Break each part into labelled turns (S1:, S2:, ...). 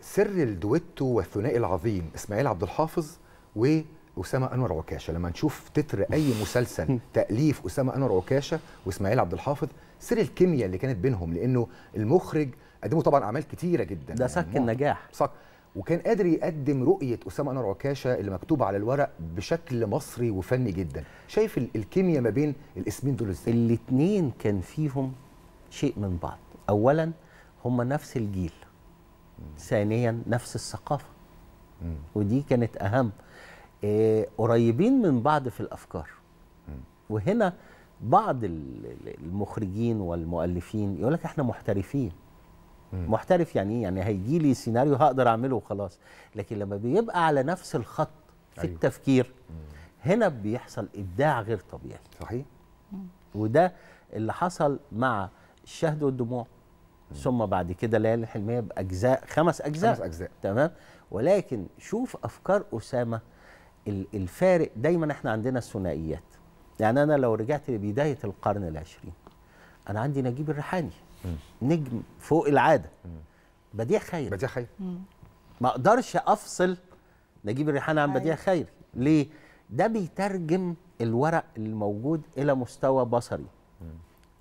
S1: سر الدويتو والثنائي العظيم اسماعيل عبد الحافظ واسامه انور عكاشه لما نشوف تتر اي مسلسل تاليف اسامه انور عكاشه واسماعيل عبد الحافظ سر الكيمياء اللي كانت بينهم لانه المخرج قدموا طبعا اعمال كتيره جدا ده سك يعني النجاح سك وكان قادر يقدم رؤيه اسامه انور عكاشه اللي مكتوبه على الورق بشكل مصري وفني جدا شايف الكيمياء ما بين الاسمين دول ازاي الاثنين كان فيهم شيء من بعض اولا هم نفس الجيل
S2: ثانيا نفس الثقافه ودي كانت اهم إيه قريبين من بعض في الافكار وهنا بعض المخرجين والمؤلفين يقول لك احنا محترفين مم. محترف يعني ايه يعني هيجي لي سيناريو هقدر اعمله وخلاص لكن لما بيبقى على نفس الخط في أيوه. التفكير هنا بيحصل ابداع غير طبيعي صحيح وده اللي حصل مع الشهد والدموع ثم بعد كده ليالي الحلميه باجزاء خمس اجزاء خمس اجزاء تمام ولكن شوف افكار اسامه الفارق دايما احنا عندنا الثنائيات يعني انا لو رجعت لبدايه القرن العشرين انا عندي نجيب الريحاني نجم فوق العاده بديع خير بديع خير ما اقدرش افصل نجيب الريحاني عن بديع أيوه. خير ليه ده بيترجم الورق الموجود الى مستوى بصري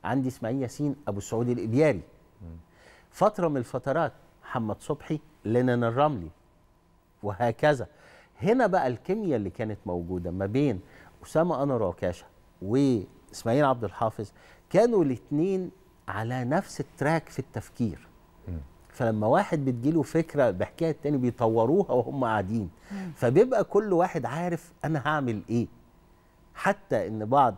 S2: عندي اسماعيل ياسين ابو السعود الابياري فتره من الفترات محمد صبحي لنن الرملي وهكذا هنا بقى الكيمياء اللي كانت موجوده ما بين اسامه انور عكاشه واسماعيل عبد الحافظ كانوا الاثنين على نفس التراك في التفكير فلما واحد بتجيله فكره بحكايه الثاني بيطوروها وهم قاعدين فبيبقى كل واحد عارف انا هعمل ايه حتى ان بعض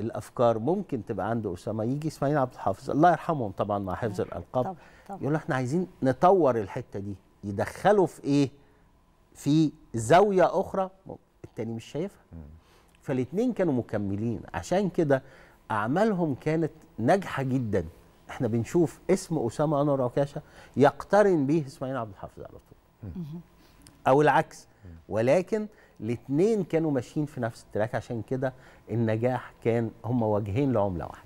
S2: الافكار ممكن تبقى عند اسامه يجي اسماعيل عبد الحافظ الله يرحمهم طبعا مع حفظ الالقاب يقول له يقول احنا عايزين نطور الحته دي يدخلوا في ايه في زاويه اخرى التاني مش شايفها فالاثنين كانوا مكملين عشان كده اعمالهم كانت ناجحه جدا احنا بنشوف اسم اسامه انور عكاشه يقترن به اسماعيل عبد الحافظ على طول او العكس ولكن الاثنين كانوا ماشيين في نفس التراك عشان كده النجاح كان هما وجهين لعمله واحده